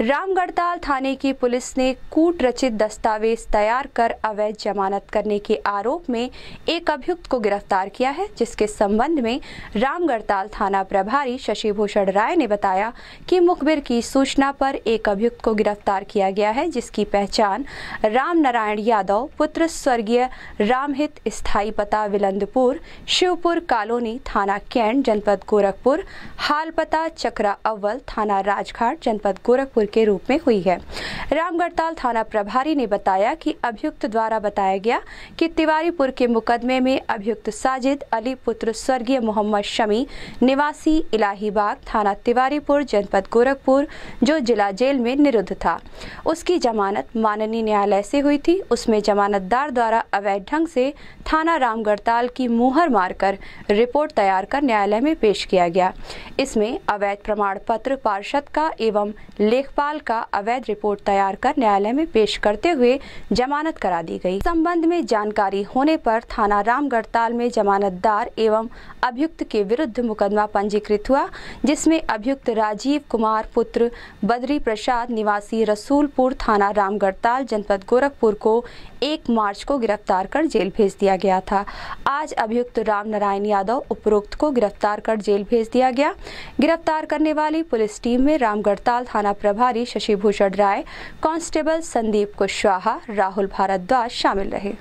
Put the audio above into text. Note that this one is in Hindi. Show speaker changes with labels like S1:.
S1: रामगढ़ताल थाने की पुलिस ने कूट रचित दस्तावेज तैयार कर अवैध जमानत करने के आरोप में एक अभियुक्त को गिरफ्तार किया है जिसके संबंध में रामगढ़ताल थाना प्रभारी शशि भूषण राय ने बताया कि मुखबिर की सूचना पर एक अभियुक्त को गिरफ्तार किया गया है जिसकी पहचान राम नारायण यादव पुत्र स्वर्गीय रामहित स्थायी पता विलंदपुर शिवपुर कॉलोनी थाना कैंट जनपद गोरखपुर हाल पता चक्रा अव्वल थाना राजघाट जनपद गोरखपुर हुल के रूप में हुई है रामगढ़ताल थाना प्रभारी ने बताया कि अभियुक्त द्वारा बताया गया कि तिवारीपुर के मुकदमे में अभियुक्त साजिद अली पुत्र स्वर्गीय मोहम्मद शमी निवासी इलाहीबाग थाना तिवारीपुर जनपद गोरखपुर जो जिला जेल में निरुद्ध था उसकी जमानत माननीय न्यायालय से हुई थी उसमें जमानतदार द्वारा अवैध ढंग से थाना रामगढ़ताल की मुहर मारकर रिपोर्ट तैयार कर न्यायालय में पेश किया गया इसमें अवैध प्रमाण पत्र पार्षद का एवं लेख लेखपाल का अवैध रिपोर्ट तैयार कर न्यायालय में पेश करते हुए जमानत करा दी गई संबंध में जानकारी होने पर थाना रामगढ़ताल में जमानतदार एवं अभियुक्त के विरुद्ध मुकदमा पंजीकृत हुआ जिसमें अभियुक्त राजीव कुमार पुत्र बद्री प्रसाद निवासी रसूलपुर थाना रामगढ़ताल जनपद गोरखपुर को एक मार्च को गिरफ्तार कर जेल भेज दिया गया था आज अभियुक्त राम नारायण यादव उपरोक्त को गिरफ्तार कर जेल भेज दिया गया गिरफ्तार करने वाली पुलिस टीम में रामगढ़ताल थाना प्रभारी प्रभारी शशिभूषण राय कांस्टेबल संदीप कुशवाहा राहुल भारद्वाज शामिल रहे